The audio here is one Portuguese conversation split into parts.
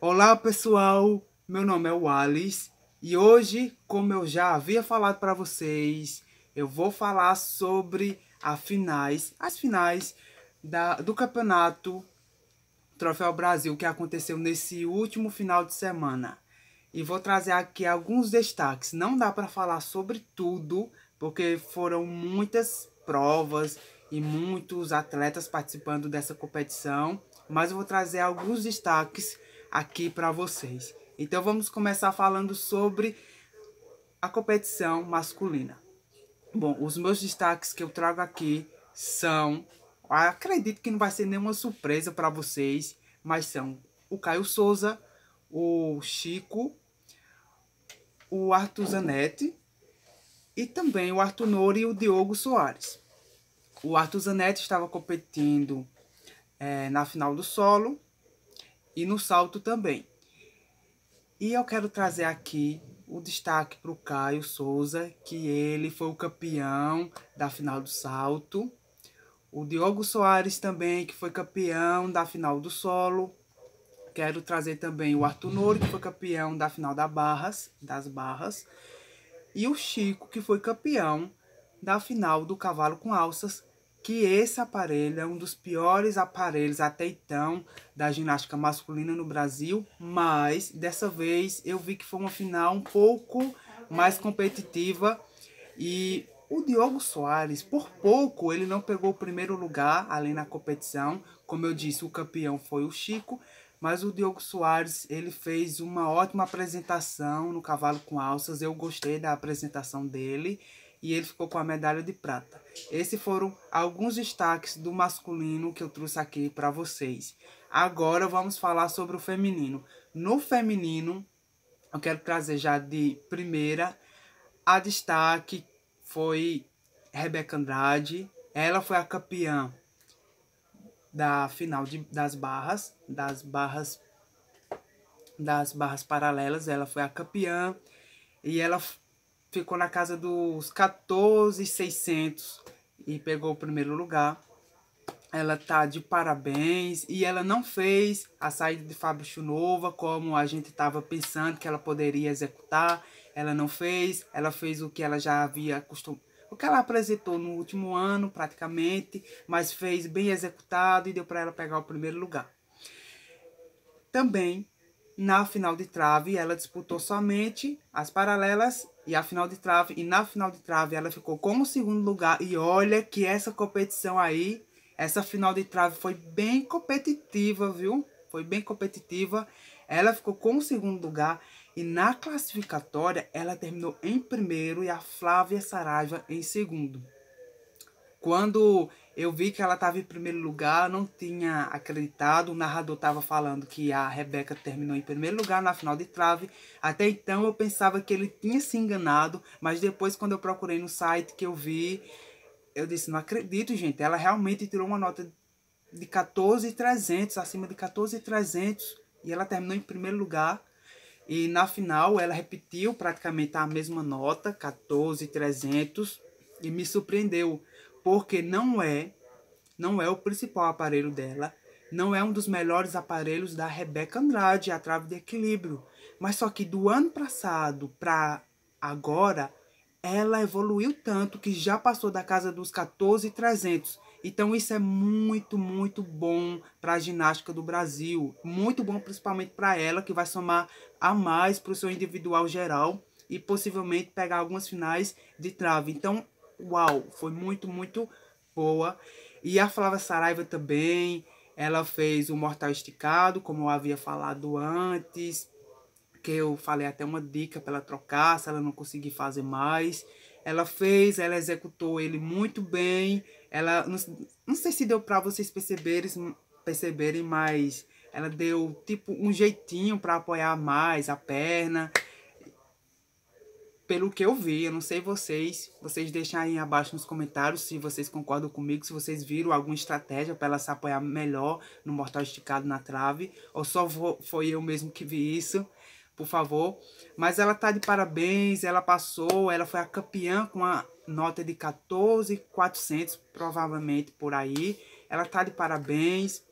Olá pessoal, meu nome é Wallace e hoje, como eu já havia falado para vocês, eu vou falar sobre as finais, as finais da, do campeonato Troféu Brasil que aconteceu nesse último final de semana. E vou trazer aqui alguns destaques. Não dá para falar sobre tudo, porque foram muitas provas e muitos atletas participando dessa competição, mas eu vou trazer alguns destaques aqui para vocês. Então vamos começar falando sobre a competição masculina. Bom, os meus destaques que eu trago aqui são, acredito que não vai ser nenhuma surpresa para vocês, mas são o Caio Souza, o Chico, o Arthur Zanetti e também o Arthur Nori e o Diogo Soares. O Arthur Zanetti estava competindo é, na final do solo e no salto também. E eu quero trazer aqui o destaque para o Caio Souza, que ele foi o campeão da final do salto. O Diogo Soares também, que foi campeão da final do solo. Quero trazer também o Arthur Nori, que foi campeão da final da barras, das barras. E o Chico, que foi campeão da final do cavalo com alças, que esse aparelho é um dos piores aparelhos até então da ginástica masculina no Brasil, mas dessa vez eu vi que foi uma final um pouco mais competitiva e o Diogo Soares, por pouco, ele não pegou o primeiro lugar ali na competição. Como eu disse, o campeão foi o Chico, mas o Diogo Soares, ele fez uma ótima apresentação no cavalo com alças. Eu gostei da apresentação dele e ele ficou com a medalha de prata. Esses foram alguns destaques do masculino que eu trouxe aqui para vocês. Agora vamos falar sobre o feminino. No feminino, eu quero trazer já de primeira a destaque foi Rebeca Andrade. Ela foi a campeã da final de, das barras, das barras das barras paralelas, ela foi a campeã e ela ficou na casa dos 14,600 e pegou o primeiro lugar. Ela tá de parabéns e ela não fez a saída de Fábio Chunova como a gente estava pensando que ela poderia executar. Ela não fez, ela fez o que ela já havia acostumado o que ela apresentou no último ano, praticamente, mas fez bem executado e deu para ela pegar o primeiro lugar. Também, na final de trave, ela disputou somente as paralelas e a final de trave. E na final de trave ela ficou como segundo lugar. E olha que essa competição aí, essa final de trave foi bem competitiva, viu? Foi bem competitiva. Ela ficou como segundo lugar. E na classificatória ela terminou em primeiro e a Flávia Saraiva em segundo. Quando eu vi que ela estava em primeiro lugar, não tinha acreditado. O narrador estava falando que a Rebeca terminou em primeiro lugar na final de trave. Até então eu pensava que ele tinha se enganado, mas depois quando eu procurei no site que eu vi, eu disse, não acredito, gente. Ela realmente tirou uma nota de 14,300, acima de 14,300, e ela terminou em primeiro lugar. E na final ela repetiu praticamente a mesma nota, 14,300, e me surpreendeu porque não é, não é o principal aparelho dela, não é um dos melhores aparelhos da Rebeca Andrade, a trave de equilíbrio. Mas só que do ano passado para agora, ela evoluiu tanto que já passou da casa dos 14,300. Então isso é muito, muito bom para a ginástica do Brasil. Muito bom principalmente para ela, que vai somar a mais para o seu individual geral e possivelmente pegar algumas finais de trave. Então uau, foi muito, muito boa. E a Flávia Saraiva também, ela fez o Mortal Esticado, como eu havia falado antes, que eu falei até uma dica para ela trocar, se ela não conseguir fazer mais. Ela fez, ela executou ele muito bem. Ela não, não sei se deu para vocês perceberem, perceberem, mas ela deu tipo um jeitinho para apoiar mais a perna pelo que eu vi, eu não sei vocês, vocês deixem aí abaixo nos comentários se vocês concordam comigo, se vocês viram alguma estratégia para ela se apoiar melhor no mortal esticado na trave, ou só vou, foi eu mesmo que vi isso, por favor. Mas ela tá de parabéns, ela passou, ela foi a campeã com a nota de 14,400, provavelmente por aí. Ela tá de parabéns,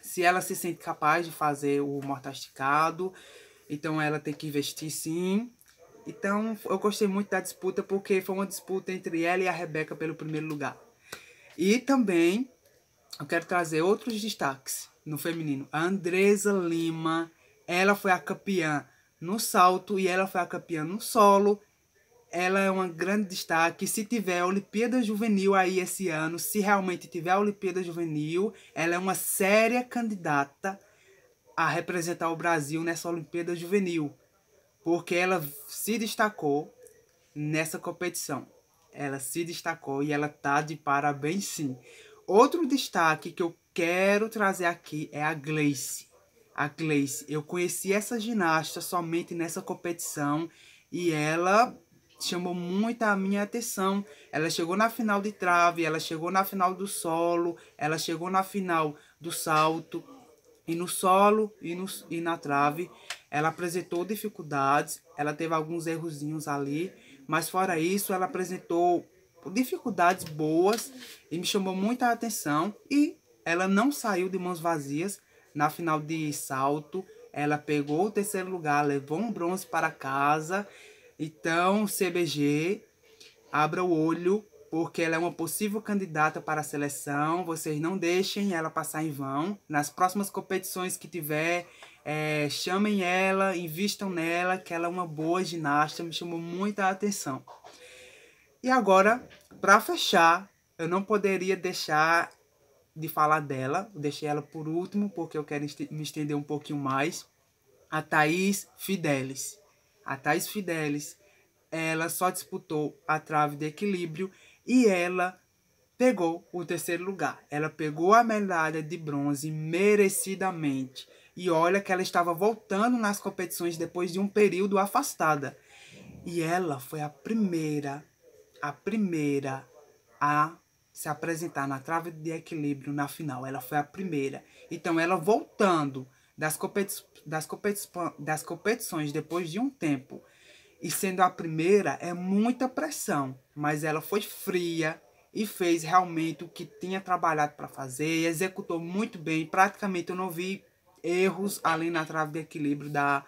se ela se sente capaz de fazer o mortal esticado, então ela tem que investir sim, então eu gostei muito da disputa porque foi uma disputa entre ela e a Rebeca pelo primeiro lugar. E também eu quero trazer outros destaques no feminino. A Andresa Lima, ela foi a campeã no salto e ela foi a campeã no solo. Ela é uma grande destaque. Se tiver a Olimpíada Juvenil aí esse ano, se realmente tiver a Olimpíada Juvenil, ela é uma séria candidata a representar o Brasil nessa Olimpíada Juvenil porque ela se destacou nessa competição. Ela se destacou e ela tá de parabéns sim. Outro destaque que eu quero trazer aqui é a Gleice. A Gleice, eu conheci essa ginasta somente nessa competição e ela chamou muito a minha atenção. Ela chegou na final de trave, ela chegou na final do solo, ela chegou na final do salto e no solo e, no, e na trave. Ela apresentou dificuldades, ela teve alguns errozinhos ali, mas fora isso, ela apresentou dificuldades boas e me chamou muita atenção. E ela não saiu de mãos vazias na final de salto. Ela pegou o terceiro lugar, levou um bronze para casa. Então, CBG, abra o olho, porque ela é uma possível candidata para a seleção. Vocês não deixem ela passar em vão. Nas próximas competições que tiver é, chamem ela, invistam nela, que ela é uma boa ginasta, me chamou muita atenção. E agora, para fechar, eu não poderia deixar de falar dela, deixei ela por último, porque eu quero me estender um pouquinho mais. A Thaís Fidelis. A Thaís Fidelis, ela só disputou a trave de equilíbrio e ela pegou o terceiro lugar. Ela pegou a medalha de bronze merecidamente. E olha que ela estava voltando nas competições depois de um período afastada. E ela foi a primeira, a primeira a se apresentar na trave de equilíbrio na final. Ela foi a primeira. Então, ela voltando das, competi das, competi das competições depois de um tempo e sendo a primeira é muita pressão, mas ela foi fria e fez realmente o que tinha trabalhado para fazer, executou muito bem. Praticamente eu não vi erros ali na trave de equilíbrio da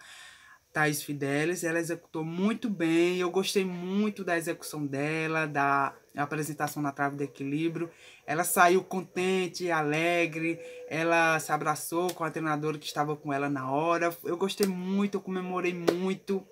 Thais Fidelis. Ela executou muito bem. Eu gostei muito da execução dela, da apresentação na trave de equilíbrio. Ela saiu contente, alegre. Ela se abraçou com a treinadora que estava com ela na hora. Eu gostei muito, eu comemorei muito.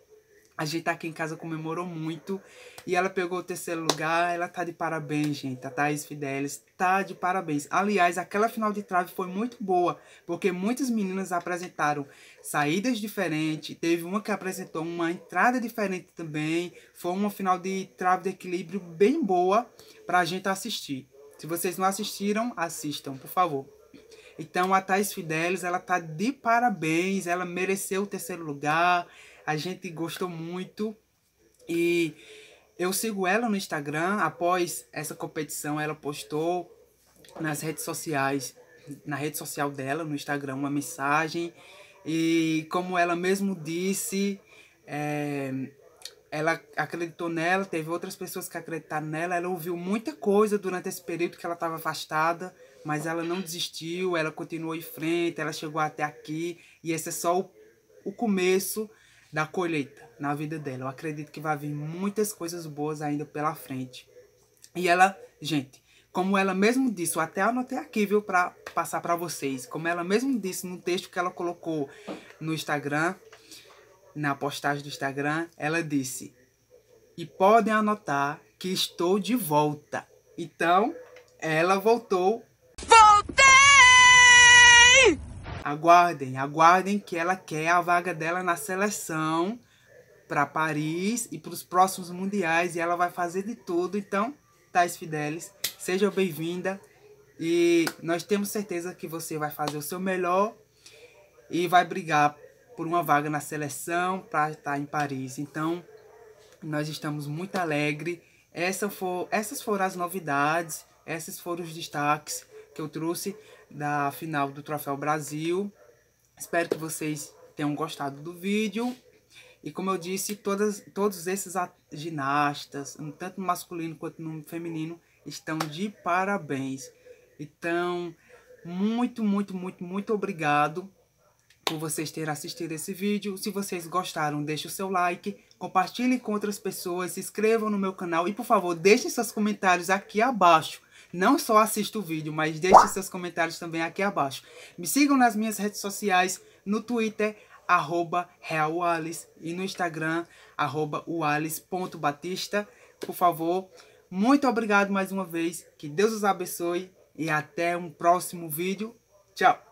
A gente tá aqui em casa comemorou muito e ela pegou o terceiro lugar. Ela tá de parabéns, gente. A Thaís Fidelis tá de parabéns. Aliás, aquela final de trave foi muito boa, porque muitas meninas apresentaram saídas diferentes. Teve uma que apresentou uma entrada diferente também. Foi uma final de trave de equilíbrio bem boa pra gente assistir. Se vocês não assistiram, assistam, por favor. Então a Thais Fidelis, ela tá de parabéns, ela mereceu o terceiro lugar, a gente gostou muito e eu sigo ela no Instagram. Após essa competição, ela postou nas redes sociais, na rede social dela, no Instagram, uma mensagem. E como ela mesmo disse, é, ela acreditou nela, teve outras pessoas que acreditaram nela. Ela ouviu muita coisa durante esse período que ela estava afastada, mas ela não desistiu, ela continuou em frente, ela chegou até aqui. E esse é só o, o começo da colheita na vida dela. Eu acredito que vai vir muitas coisas boas ainda pela frente. E ela, gente, como ela mesmo disse, eu até anotei aqui, viu, para passar para vocês. Como ela mesmo disse no texto que ela colocou no Instagram, na postagem do Instagram, ela disse: "E podem anotar que estou de volta". Então, ela voltou aguardem, aguardem que ela quer a vaga dela na seleção para Paris e para os próximos mundiais e ela vai fazer de tudo. Então, Thais Fidelis, seja bem-vinda e nós temos certeza que você vai fazer o seu melhor e vai brigar por uma vaga na seleção para estar tá em Paris. Então, nós estamos muito alegres. Essa for, essas foram as novidades, esses foram os destaques que eu trouxe da final do Troféu Brasil. Espero que vocês tenham gostado do vídeo. E como eu disse, todas, todos esses ginastas, tanto no masculino quanto no feminino, estão de parabéns. Então, muito, muito, muito, muito obrigado por vocês terem assistido esse vídeo. Se vocês gostaram, deixe o seu like, compartilhe com outras pessoas, se inscrevam no meu canal e, por favor, deixem seus comentários aqui abaixo não só assista o vídeo, mas deixe seus comentários também aqui abaixo. Me sigam nas minhas redes sociais, no Twitter, arroba realwallace e no Instagram, arroba wallace.batista. Por favor, muito obrigado mais uma vez, que Deus os abençoe e até um próximo vídeo. Tchau!